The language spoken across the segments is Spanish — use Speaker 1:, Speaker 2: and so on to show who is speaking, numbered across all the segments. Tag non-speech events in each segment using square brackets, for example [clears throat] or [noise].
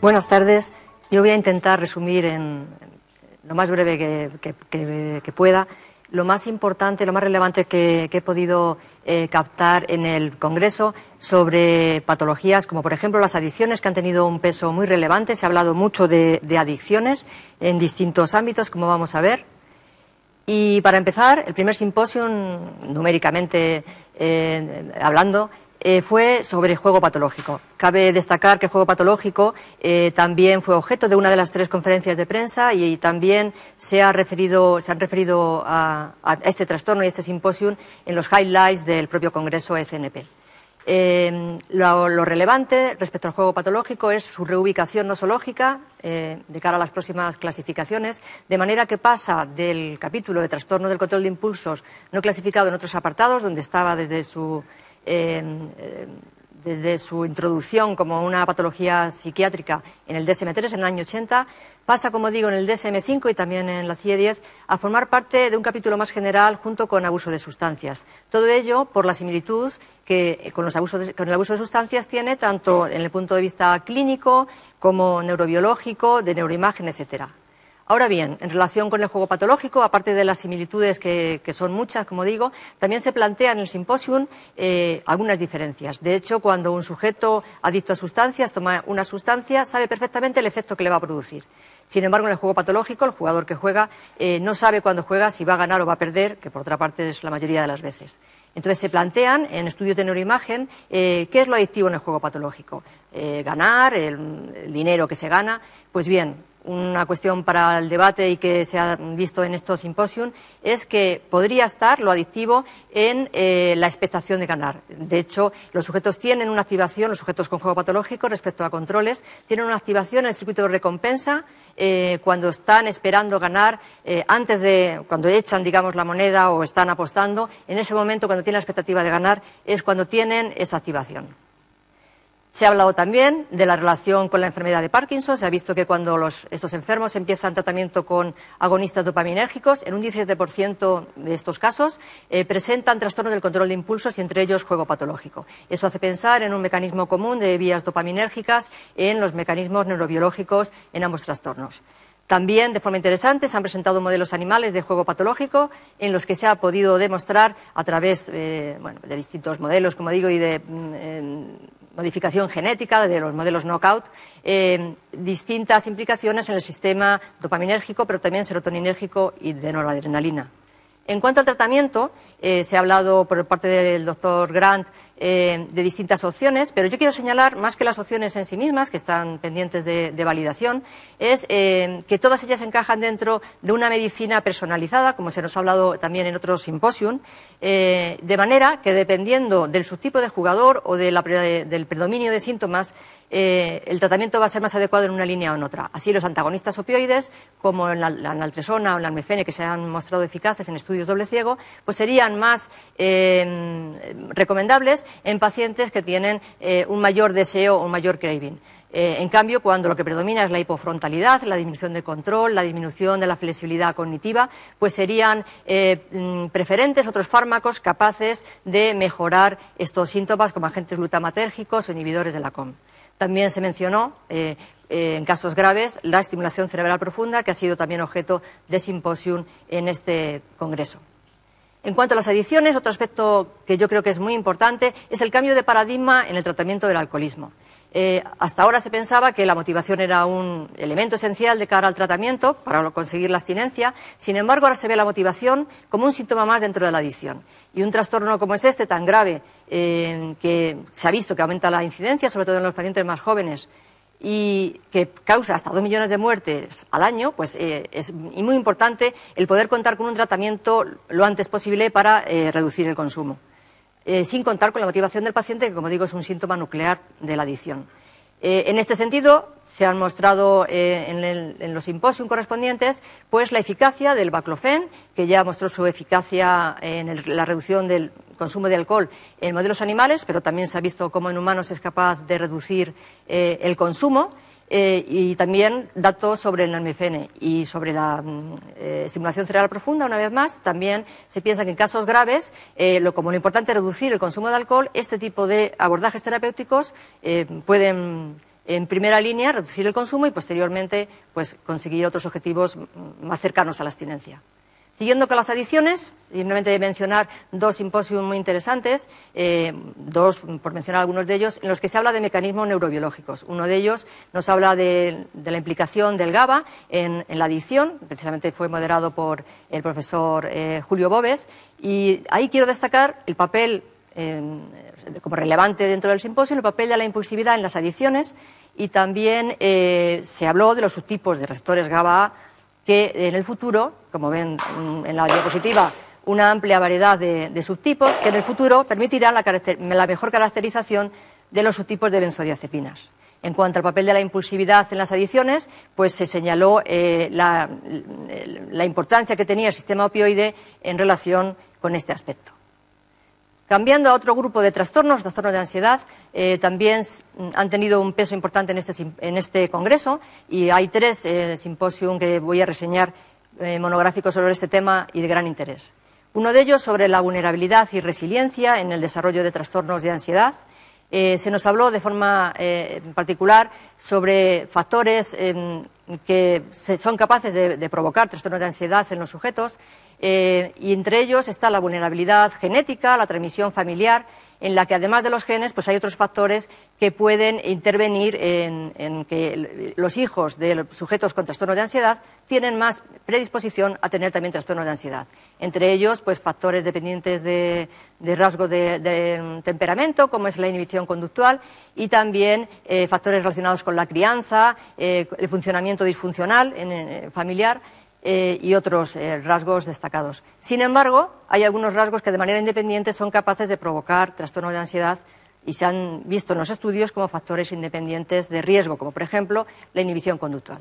Speaker 1: Buenas tardes. Yo voy a intentar resumir en lo más breve que, pueda lo más importante, lo más relevante que, he podido eh, captar en el Congreso sobre patologías como, por ejemplo, las adicciones, que han tenido un peso muy relevante. Se ha hablado mucho de, adicciones en distintos ámbitos, como vamos a ver. Y para empezar, el primer simposio, numéricamente eh, hablando, eh, fue sobre el juego patológico. Cabe destacar que el juego patológico eh, también fue objeto de una de las tres conferencias de prensa y, también se, ha referido, se han referido a, este trastorno y este simposium en los highlights del propio Congreso ECNP. Eh, lo, relevante respecto al juego patológico es su reubicación nosológica de cara a las próximas clasificaciones, de manera que pasa del capítulo de trastorno del control de impulsos no clasificado en otros apartados, donde estaba desde su desde su introducción como una patología psiquiátrica en el DSM-3 en el año 80, pasa, como digo, en el DSM-5 y también en la CIE-10 e a formar parte de un capítulo más general junto con abuso de sustancias. Todo ello por la similitud que eh, con, los abusos con el abuso de sustancias tiene tanto en el punto de vista clínico como neurobiológico, de neuroimagen, etcétera. Ahora bien, en relación con el juego patológico, aparte de las similitudes que, son muchas, como digo, también se plantean en el simposium eh, algunas diferencias. De hecho, cuando un sujeto adicto a sustancias toma una sustancia, sabe perfectamente el efecto que le va a producir. Sin embargo, en el juego patológico, el jugador que juega eh, no sabe cuando juega si va a ganar o va a perder, que por otra parte es la mayoría de las veces. Entonces se plantean en estudios de neuroimagen eh, qué es lo adictivo en el juego patológico. ganar, el, dinero que se gana. Pues bien, una cuestión para el debate y que se ha visto en estos simposium es que podría estar lo adictivo en eh, la expectación de ganar. De hecho, los sujetos tienen una activación, los sujetos con juego patológico respecto a controles, tienen una activación en el circuito de recompensa eh, cuando están esperando ganar, eh, antes de cuando echan, digamos, la moneda o están apostando. En ese momento, cuando tienen la expectativa de ganar, es cuando tienen esa activación. Se ha hablado también de la relación con la enfermedad de Parkinson. Se ha visto que cuando estos enfermos empiezan tratamiento con agonistas dopaminérgicos, en un 17% de estos casos eh, presentan trastornos del control de impulsos y entre ellos juego patológico. Eso hace pensar en un mecanismo común de vías dopaminérgicas en los mecanismos neurobiológicos en ambos trastornos. También, de forma interesante, se han presentado modelos animales de juego patológico en los que se ha podido demostrar a través eh, de distintos modelos, como digo, y de mm, em, modificación genética de los modelos knockout, eh, distintas implicaciones en el sistema dopaminérgico, pero también serotoninérgico y de noradrenalina. En cuanto al tratamiento, eh, se ha hablado por parte del doctor Grant eh, de distintas opciones, pero yo quiero señalar, más que las opciones en sí mismas, que están pendientes de, validación, es eh, que todas ellas encajan dentro de una medicina personalizada, como se nos ha hablado también en otros symposium, eh, de manera que dependiendo del subtipo de jugador o del predominio de síntomas, el tratamiento va a ser más adecuado en una línea o en otra. Así, los antagonistas opioides, como la, naltresona o la mefene... que se han mostrado eficaces en estudios doble ciego, pues serían más recomendables en pacientes que tienen eh, un mayor deseo o un mayor craving. Eh, en cambio, cuando lo que predomina es la hipofrontalidad, la disminución del control, la disminución de la flexibilidad cognitiva, pues serían eh, mm, preferentes otros fármacos capaces de mejorar estos síntomas como agentes glutamatérgicos o inhibidores de la COM. También se mencionó en casos graves la estimulación cerebral profunda, que ha sido también objeto de simposium en este congreso. En cuanto a las adicciones, otro aspecto que yo creo que es muy importante es el cambio de paradigma en el tratamiento del alcoholismo. Eh, hasta ahora se pensaba que la motivación era un elemento esencial de cara al tratamiento para conseguir la abstinencia. Sin embargo, ahora se ve la motivación como un síntoma más dentro de la adicción. Y un trastorno como es este, tan grave, eh, que se ha visto que aumenta la incidencia, sobre todo en los pacientes más jóvenes, y que causa hasta dos millones de muertes al año, pues eh, es muy importante el poder contar con un tratamiento lo antes posible para eh, reducir el consumo, eh, sin contar con la motivación del paciente, que como digo es un síntoma nuclear de la adicción. Eh, en este sentido, se han mostrado eh, en, los simposios correspondientes pues, la eficacia del baclofen, que ya mostró su eficacia en la reducción del consumo de alcohol en modelos animales, pero también se ha visto cómo en humanos es capaz de reducir eh, el consumo. Eh, y también datos sobre el NMFN y sobre la mm, estimulación eh, cerebral profunda, una vez más, también se piensa que en casos graves, eh, lo, como lo importante es reducir el consumo de alcohol, este tipo de abordajes terapéuticos pueden en primera línea reducir el consumo y posteriormente pues, conseguir otros objetivos más cercanos a la abstinencia. Siguiendo con las adiciones, simplemente mencionar dos simposios muy interesantes, eh, dos por mencionar algunos de ellos, en los que se habla de mecanismos neurobiológicos. Uno de ellos nos habla de, la implicación del GABA en, la adicción, precisamente fue moderado por el profesor eh, Julio Bobes, y ahí quiero destacar el papel eh, como relevante dentro del simposio, el papel de la impulsividad en las adiciones, y también se habló de los subtipos de receptores GABA que en el futuro, como ven en la diapositiva, una amplia variedad de, subtipos que en el futuro permitirá la, mejor caracterización de los subtipos de benzodiazepinas. En cuanto al papel de la impulsividad en las adiciones, pues se señaló eh, la importancia que tenía el sistema opioide en relación con este aspecto. Cambiando a otro grupo de trastornos, trastornos de ansiedad, eh, también mm, han tenido un peso importante este en este, congreso y hay tres eh, simposium que voy a reseñar eh, monográficos sobre este tema y de gran interés. Uno de ellos sobre la vulnerabilidad y resiliencia en el desarrollo de trastornos de ansiedad. Eh, se nos habló de forma particular sobre factores em, que son capaces de provocar trastornos de ansiedad en los sujetos eh, y entre ellos está la vulnerabilidad genética, la transmisión familiar, en la que además de los genes, pues hay otros factores que pueden intervenir en, que los hijos de sujetos con trastornos de ansiedad tienen más predisposición a tener también trastornos de ansiedad. Entre ellos, pues factores dependientes de, rasgo rasgos de, mm, temperamento, como es la inhibición conductual, y también eh, factores relacionados con la crianza, eh, el funcionamiento disfuncional familiar. Eh, y otros eh, rasgos destacados. Sin embargo, hay algunos rasgos que de manera independiente son capaces de provocar trastornos de ansiedad y se han visto en los estudios como factores independientes de riesgo, como por ejemplo la inhibición conductual.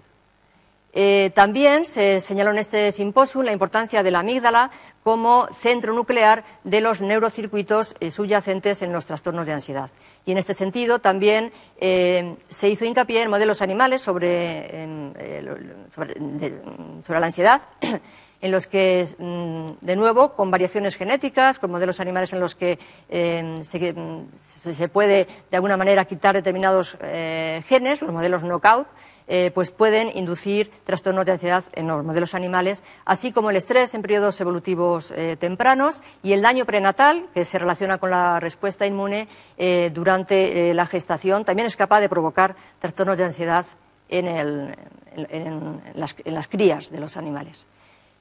Speaker 1: Eh, también se señaló en este simposio la importancia de la amígdala como centro nuclear de los neurocircuitos subyacentes en los trastornos de ansiedad. Y en este sentido también eh, se hizo hincapié en modelos animales sobre, eh, sobre, la ansiedad, [clears throat] en los que, mm, de nuevo, con variaciones genéticas, con modelos animales en los que em, em, se, puede, de alguna manera, quitar determinados eh, genes, los modelos knockout, eh, pues pueden inducir trastornos de ansiedad en los modelos animales, así como el estrés en periodos evolutivos eh, tempranos y el daño prenatal, que se relaciona con la respuesta inmune eh, durante la gestación, también es capaz de provocar trastornos de ansiedad en, las, en las crías de los animales.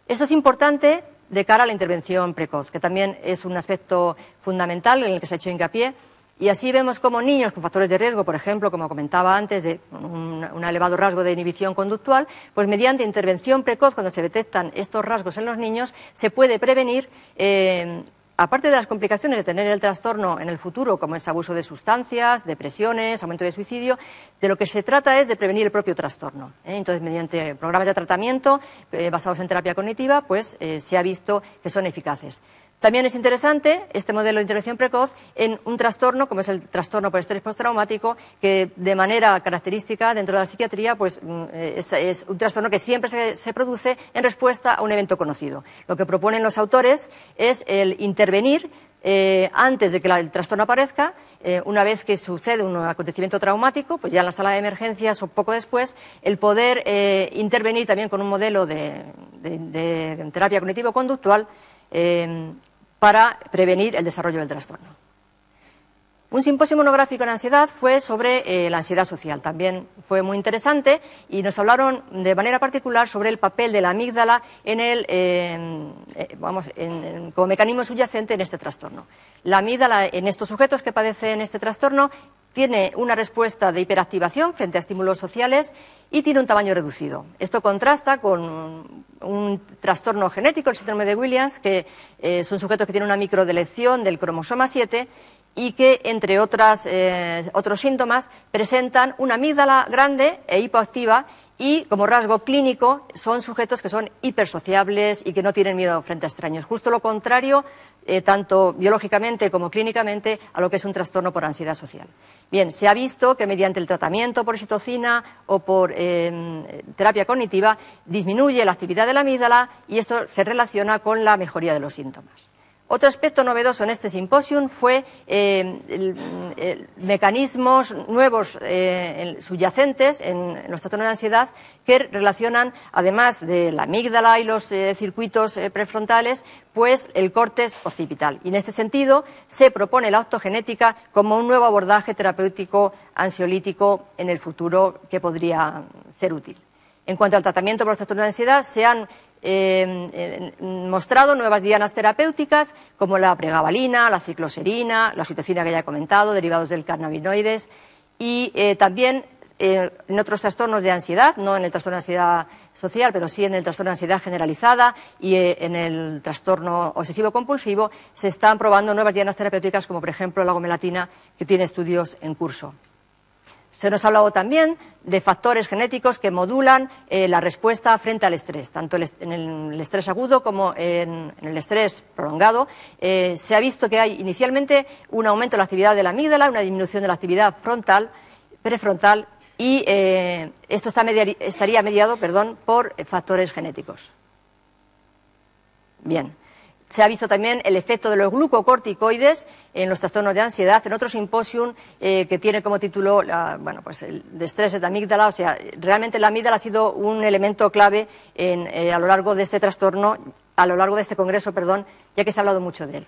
Speaker 1: Esto es importante de cara a la intervención precoz, que también es un aspecto fundamental en el que se ha hecho hincapié y así vemos como niños con factores de riesgo, por ejemplo, como comentaba antes, de un, elevado rasgo de inhibición conductual, pues mediante intervención precoz, cuando se detectan estos rasgos en los niños, se puede prevenir. Eh, aparte de las complicaciones de tener el trastorno en el futuro, como es abuso de sustancias, depresiones, aumento de suicidio, de lo que se trata es de prevenir el propio trastorno. ¿eh? Entonces, mediante programas de tratamiento eh, basados en terapia cognitiva, pues se ha visto que son eficaces. También es interesante este modelo de intervención precoz en un trastorno como es el trastorno por estrés postraumático, que de manera característica dentro de la psiquiatría pues, mm, eh, es, un trastorno que siempre se, produce en respuesta a un evento conocido. Lo que proponen los autores es el intervenir eh, antes de que el trastorno aparezca, eh, una vez que sucede un acontecimiento traumático, pues ya en la sala de emergencias o poco después, el poder intervenir también con un modelo de terapia cognitivo-conductual eh, para prevenir el desarrollo del trastorno. Un simposio monográfico en ansiedad fue sobre eh, la ansiedad social. También fue muy interesante y nos hablaron de manera particular sobre el papel de la amígdala en el, eh, eh, como mecanismo subyacente en este trastorno. La amígdala en estos sujetos que padecen este trastorno tiene una respuesta de hiperactivación frente a estímulos sociales y tiene un tamaño reducido. Esto contrasta con un trastorno genético, el síndrome de Williams, que es son sujetos que tienen una microdelección del cromosoma 7 y que, entre otras, eh, otros síntomas, presentan una amígdala grande e hipoactiva y, como rasgo clínico, son sujetos que son hipersociables y que no tienen miedo frente a extraños. Justo lo contrario, eh, tanto biológicamente como clínicamente, a lo que es un trastorno por ansiedad social. Bien, se ha visto que mediante el tratamiento por citocina o por eh, terapia cognitiva disminuye la actividad de la amígdala y esto se relaciona con la mejoría de los síntomas. Otro aspecto novedoso en este simposium fue eh, mecanismos nuevos eh, subyacentes en, los trastornos de ansiedad que relacionan, además de la amígdala y los eh, circuitos prefrontales, pues el córtex occipital. Y en este sentido se propone la autogenética como un nuevo abordaje terapéutico ansiolítico en el futuro que podría ser útil. En cuanto al tratamiento por los trastornos de ansiedad, se han eh, eh, mostrado nuevas dianas terapéuticas como la pregabalina, la cicloserina, la oxitocina que ya he comentado, derivados del cannabinoides y eh, también eh, en otros trastornos de ansiedad, no en el trastorno de ansiedad social, pero sí en el trastorno de ansiedad generalizada y en el trastorno obsesivo-compulsivo, se están probando nuevas dianas terapéuticas como por ejemplo la gomelatina que tiene estudios en curso. Se nos ha hablado también de factores genéticos que modulan eh, la respuesta frente al estrés. Tanto en el estrés agudo como en, el estrés prolongado eh, se ha visto que hay inicialmente un aumento de la actividad de la amígdala, una disminución de la actividad frontal, prefrontal y eh, esto estaría mediado perdón, por factores genéticos. Bien se ha visto también el efecto de los glucocorticoides en los trastornos de ansiedad, en otro simposium eh, que tiene como título bueno, pues el estrés de la amígdala. O sea, realmente la amígdala ha sido un elemento clave eh, a lo largo de este trastorno, a lo largo de este congreso, perdón, ya que se ha hablado mucho de él.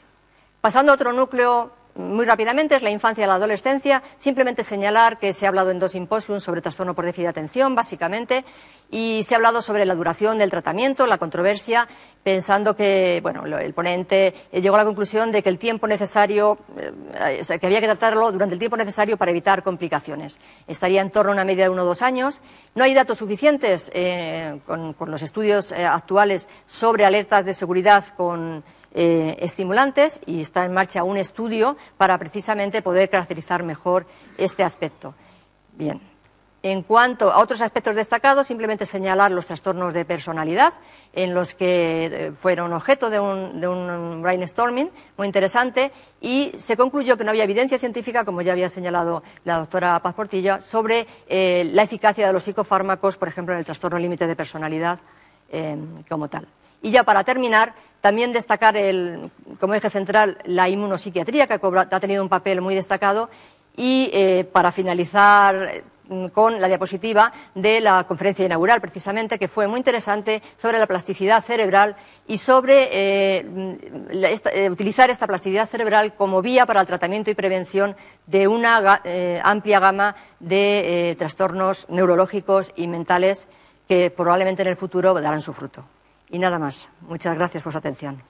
Speaker 1: Pasando a otro núcleo muy rápidamente es la infancia y la adolescencia. Simplemente señalar que se ha hablado en dos simposios sobre trastorno por déficit de atención, básicamente, y se ha hablado sobre la duración del tratamiento, la controversia, pensando que, bueno, el ponente eh, llegó a la conclusión de que el tiempo necesario, eh, que había que tratarlo durante el tiempo necesario para evitar complicaciones. Estaría en torno a una media de uno o dos años. No hay datos suficientes eh, con, los estudios actuales sobre alertas de seguridad con eh, estimulantes y está en marcha un estudio para precisamente poder caracterizar mejor este aspecto. Bien. En cuanto a otros aspectos destacados, simplemente señalar los trastornos de personalidad, en los que eh, fueron objeto de un, brainstorming muy interesante y se concluyó que no había evidencia científica, como ya había señalado la doctora Paz sobre eh, la eficacia de los psicofármacos, por ejemplo, en el trastorno límite de personalidad como tal. Y ya para terminar, también destacar como eje central la inmunopsiquiatría, que ha tenido un papel muy destacado. Y eh, para finalizar mm, con la diapositiva de la conferencia inaugural, precisamente, que fue muy interesante sobre la plasticidad cerebral y sobre eh, eh, utilizar esta plasticidad cerebral como vía para el tratamiento y prevención de una amplia gama de trastornos neurológicos y mentales que probablemente en el futuro darán su fruto. Y nada más. Muchas gracias por su atención.